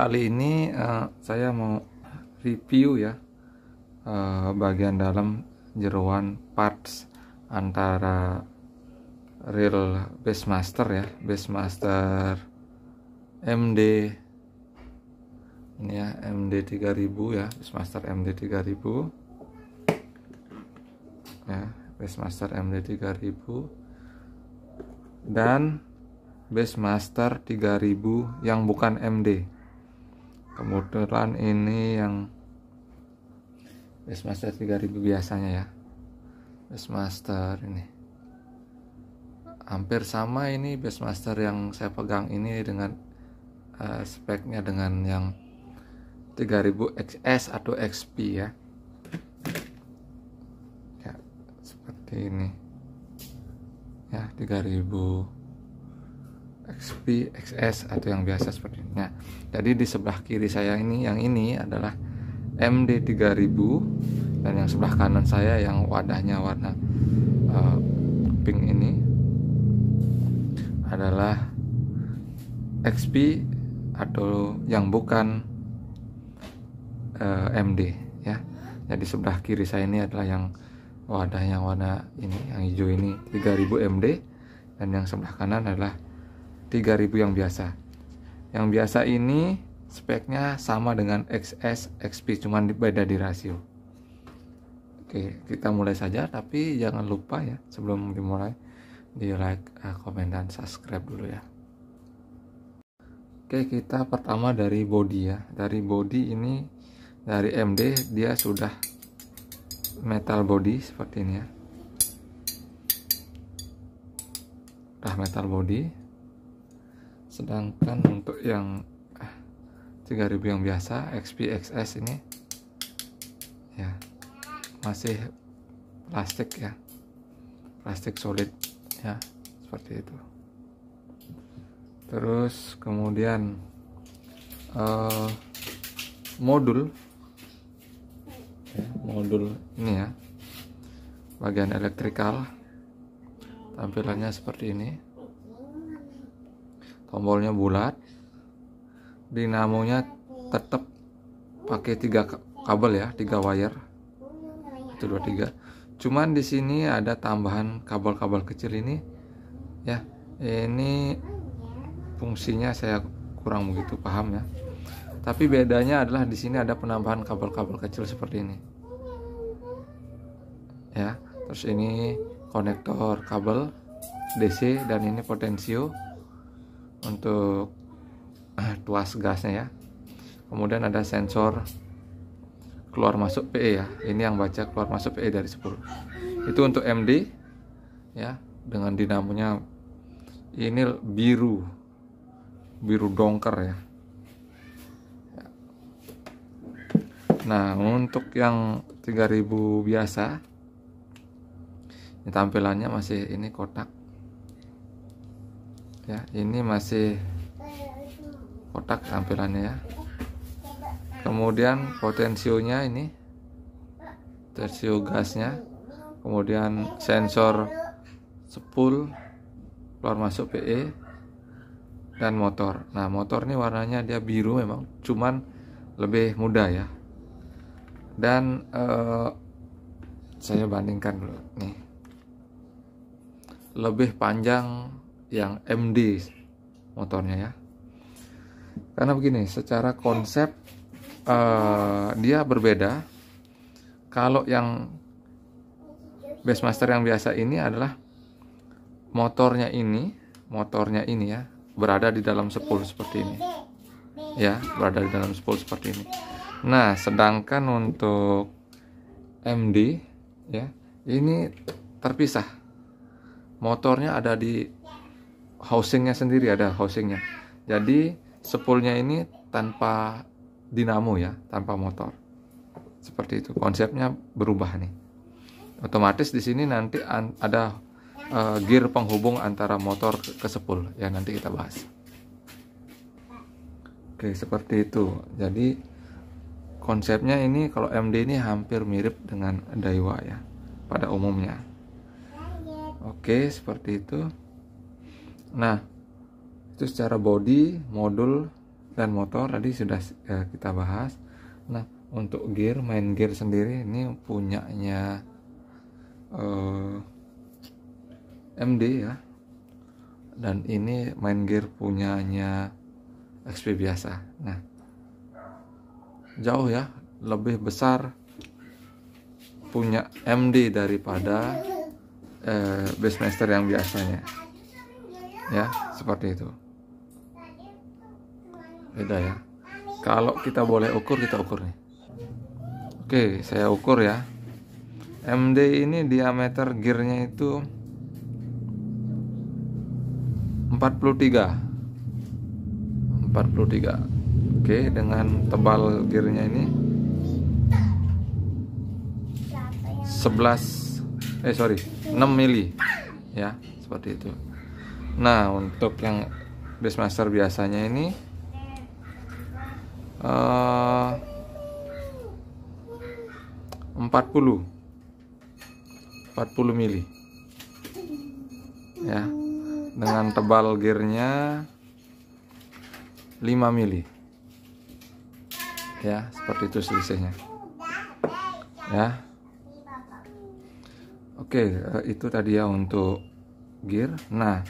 kali ini uh, saya mau review ya uh, bagian dalam jeruan parts antara real master ya base master MD ini ya MD 3000 ya base master MD 3000 ya base master MD 3000 dan base master 3000 yang bukan MD kebetulan ini yang Best Master 3000 biasanya ya Best Master ini hampir sama ini Best Master yang saya pegang ini dengan uh, speknya dengan yang 3000 XS atau XP ya ya seperti ini ya 3000 XP, XS atau yang biasa seperti ini. Nah, jadi di sebelah kiri saya ini yang ini adalah MD3000 dan yang sebelah kanan saya yang wadahnya warna uh, pink ini adalah XP atau yang bukan uh, eh, MD ya. Jadi nah, sebelah kiri saya ini adalah yang wadah yang warna ini yang hijau ini 3000 MD dan yang sebelah kanan adalah 3000 yang biasa. Yang biasa ini speknya sama dengan XS XP cuman beda di rasio. Oke, kita mulai saja tapi jangan lupa ya sebelum dimulai di like, eh, komen dan subscribe dulu ya. Oke, kita pertama dari body ya. Dari body ini dari MD dia sudah metal body seperti ini ya. Udah metal body, sedangkan untuk yang 3000 ah, yang biasa XPXS ini ya masih plastik ya plastik solid ya seperti itu terus kemudian uh, modul ya, modul ini ya bagian elektrikal tampilannya seperti ini tombolnya bulat dinamonya tetap pakai tiga kabel ya tiga wire satu dua tiga cuman di sini ada tambahan kabel-kabel kecil ini ya ini fungsinya saya kurang begitu paham ya tapi bedanya adalah di sini ada penambahan kabel-kabel kecil seperti ini ya terus ini konektor kabel DC dan ini potensio untuk eh, tuas gasnya ya kemudian ada sensor keluar masuk PE ya ini yang baca keluar masuk PE dari 10 itu untuk MD ya dengan dinamonya ini biru biru dongker ya nah untuk yang 3000 biasa ini tampilannya masih ini kotak ya ini masih kotak tampilannya ya kemudian potensionya ini tersio gasnya kemudian sensor sepul keluar masuk PE dan motor nah motor ini warnanya dia biru memang cuman lebih muda ya dan eh, saya bandingkan dulu nih lebih panjang yang MD motornya ya karena begini secara konsep uh, dia berbeda kalau yang base master yang biasa ini adalah motornya ini motornya ini ya berada di dalam spool seperti ini ya berada di dalam spool seperti ini nah sedangkan untuk MD ya ini terpisah motornya ada di housingnya sendiri ada housingnya jadi sepulnya ini tanpa dinamo ya tanpa motor seperti itu konsepnya berubah nih otomatis di sini nanti ada uh, gear penghubung antara motor ke sepul ya nanti kita bahas oke seperti itu jadi konsepnya ini kalau MD ini hampir mirip dengan Daiwa ya pada umumnya oke seperti itu Nah, itu secara body, modul, dan motor tadi sudah eh, kita bahas. Nah, untuk gear, main gear sendiri ini punyanya eh, MD ya. Dan ini main gear punyanya XP biasa. Nah, jauh ya, lebih besar punya MD daripada eh, bassmaster yang biasanya ya seperti itu beda ya kalau kita boleh ukur kita ukur nih oke saya ukur ya MD ini diameter gearnya itu 43 43 oke dengan tebal gearnya ini 11 eh sorry 6 mili ya seperti itu Nah untuk yang base master biasanya ini uh, 40 40 mili ya dengan tebal gearnya 5 mili ya seperti itu selisihnya ya oke eh, itu tadi ya untuk gear nah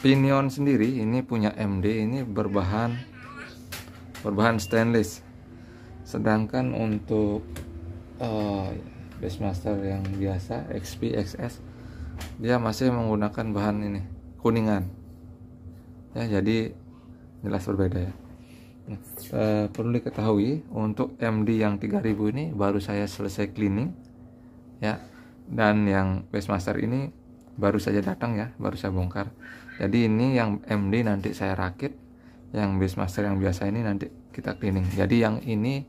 pinion sendiri ini punya MD ini berbahan berbahan stainless sedangkan untuk uh, Master yang biasa XP XS dia masih menggunakan bahan ini kuningan ya jadi jelas berbeda ya uh, perlu diketahui untuk MD yang 3000 ini baru saya selesai cleaning ya dan yang Base Master ini baru saja datang ya baru saya bongkar jadi ini yang MD nanti saya rakit yang base master yang biasa ini nanti kita cleaning jadi yang ini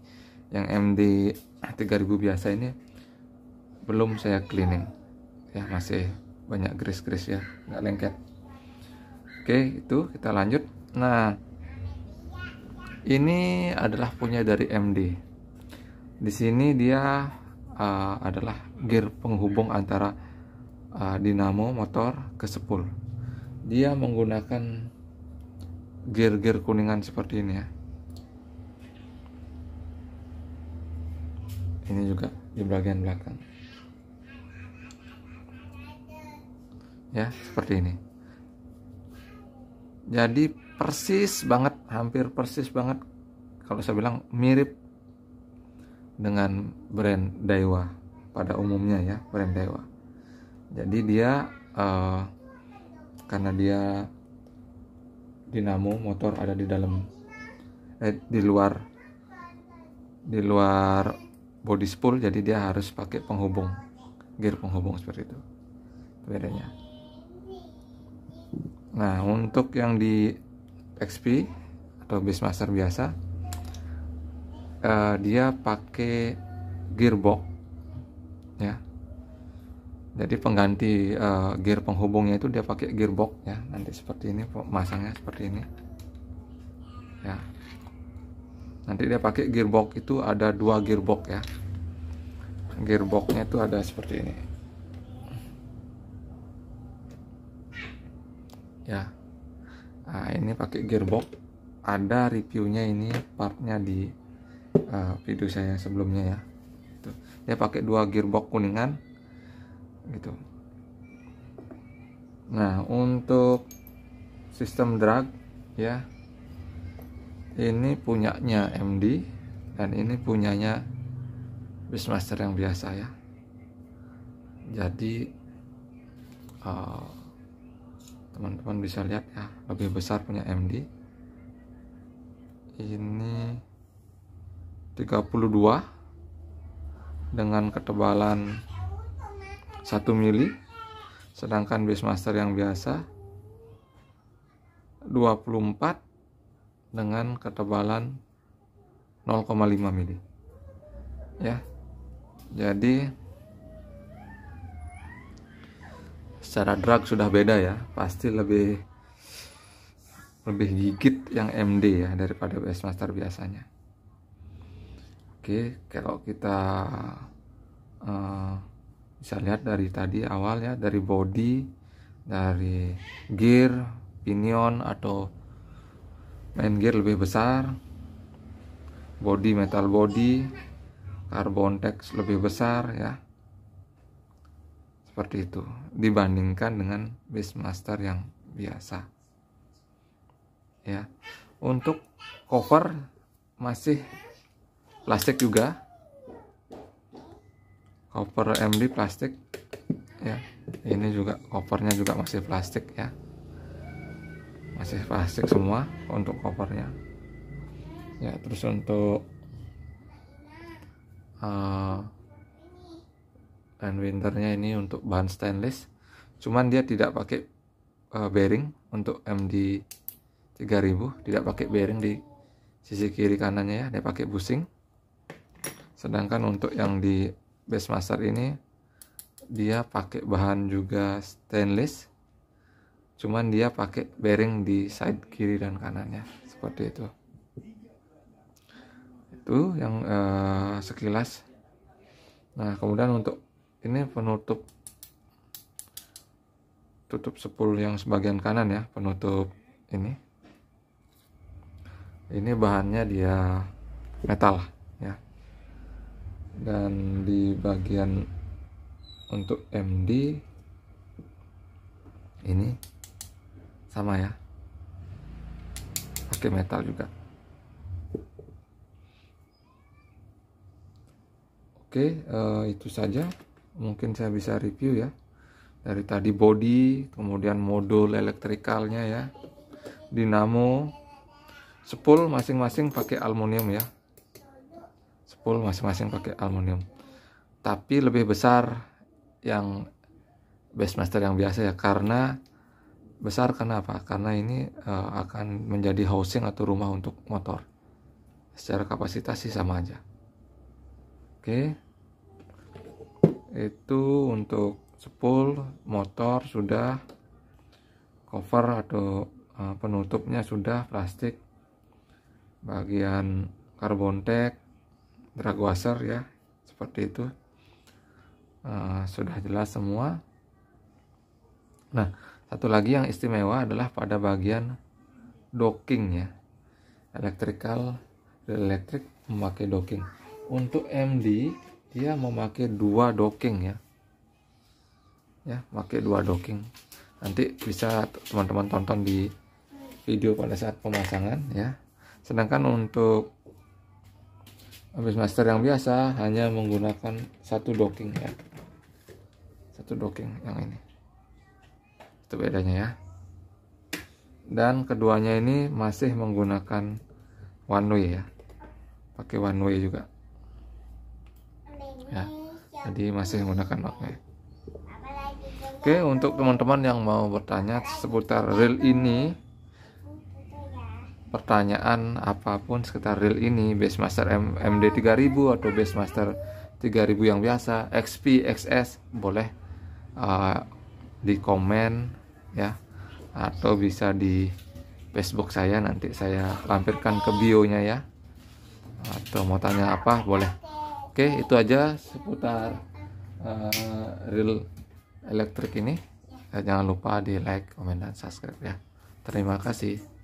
yang MD 3000 biasa ini belum saya cleaning ya masih banyak grease grease ya nggak lengket oke itu kita lanjut nah ini adalah punya dari MD di sini dia uh, adalah gear penghubung antara uh, dinamo motor ke sepul dia menggunakan gear-gear kuningan seperti ini ya ini juga di bagian belakang ya seperti ini jadi persis banget hampir persis banget kalau saya bilang mirip dengan brand Daiwa pada umumnya ya brand Daiwa jadi dia uh, karena dia dinamo motor ada di dalam eh di luar di luar body spool jadi dia harus pakai penghubung gear penghubung seperti itu bedanya nah untuk yang di XP atau Beastmaster biasa uh, dia pakai gearbox ya jadi pengganti uh, gear penghubungnya itu dia pakai gearbox ya nanti seperti ini masangnya seperti ini ya nanti dia pakai gearbox itu ada dua gearbox ya gearboxnya itu ada seperti ini ya nah, ini pakai gearbox ada reviewnya ini partnya di uh, video saya sebelumnya ya dia pakai dua gearbox kuningan gitu nah untuk sistem drag ya ini punyanya MD dan ini punyanya Bismaster yang biasa ya jadi teman eh, teman-teman bisa lihat ya lebih besar punya MD ini 32 dengan ketebalan 1 mili sedangkan base master yang biasa 24 dengan ketebalan 0,5 mili ya jadi secara drag sudah beda ya pasti lebih lebih gigit yang MD ya daripada base master biasanya oke kalau kita uh, bisa lihat dari tadi awal ya dari body dari gear pinion atau main gear lebih besar body metal body carbon text lebih besar ya seperti itu dibandingkan dengan base master yang biasa ya untuk cover masih plastik juga Koper MD plastik ya ini juga kopernya juga masih plastik ya masih plastik semua untuk kopernya. ya terus untuk uh, eh, and winternya ini untuk bahan stainless cuman dia tidak pakai uh, bearing untuk MD 3000 tidak pakai bearing di sisi kiri kanannya ya dia pakai busing sedangkan untuk yang di base master ini dia pakai bahan juga stainless cuman dia pakai bearing di side kiri dan kanannya seperti itu itu yang eh, sekilas nah kemudian untuk ini penutup tutup sepul yang sebagian kanan ya penutup ini ini bahannya dia metal dan di bagian untuk MD ini sama ya pakai metal juga oke eh, itu saja mungkin saya bisa review ya dari tadi body kemudian modul elektrikalnya ya dinamo sepul masing-masing pakai aluminium ya full masing-masing pakai aluminium tapi lebih besar yang base master yang biasa ya karena besar kenapa Karena ini uh, akan menjadi housing atau rumah untuk motor. Secara kapasitas sih sama aja. Oke. Okay. Itu untuk spool motor sudah cover atau uh, penutupnya sudah plastik. Bagian karbon tag drag washer ya seperti itu uh, sudah jelas semua nah satu lagi yang istimewa adalah pada bagian docking ya electrical elektrik memakai docking untuk MD dia memakai dua docking ya ya pakai dua docking nanti bisa teman-teman tonton di video pada saat pemasangan ya sedangkan untuk master yang biasa hanya menggunakan satu docking ya satu docking yang ini itu bedanya ya dan keduanya ini masih menggunakan one way ya pakai one way juga ya jadi masih menggunakan one way oke untuk teman-teman yang mau bertanya seputar reel ini pertanyaan apapun sekitar reel ini Base Master MD 3000 atau Base Master 3000 yang biasa XP XS boleh uh, di komen ya atau bisa di Facebook saya nanti saya lampirkan ke bio-nya ya atau mau tanya apa boleh oke itu aja seputar uh, reel elektrik ini jangan lupa di like, komen, dan subscribe ya. Terima kasih.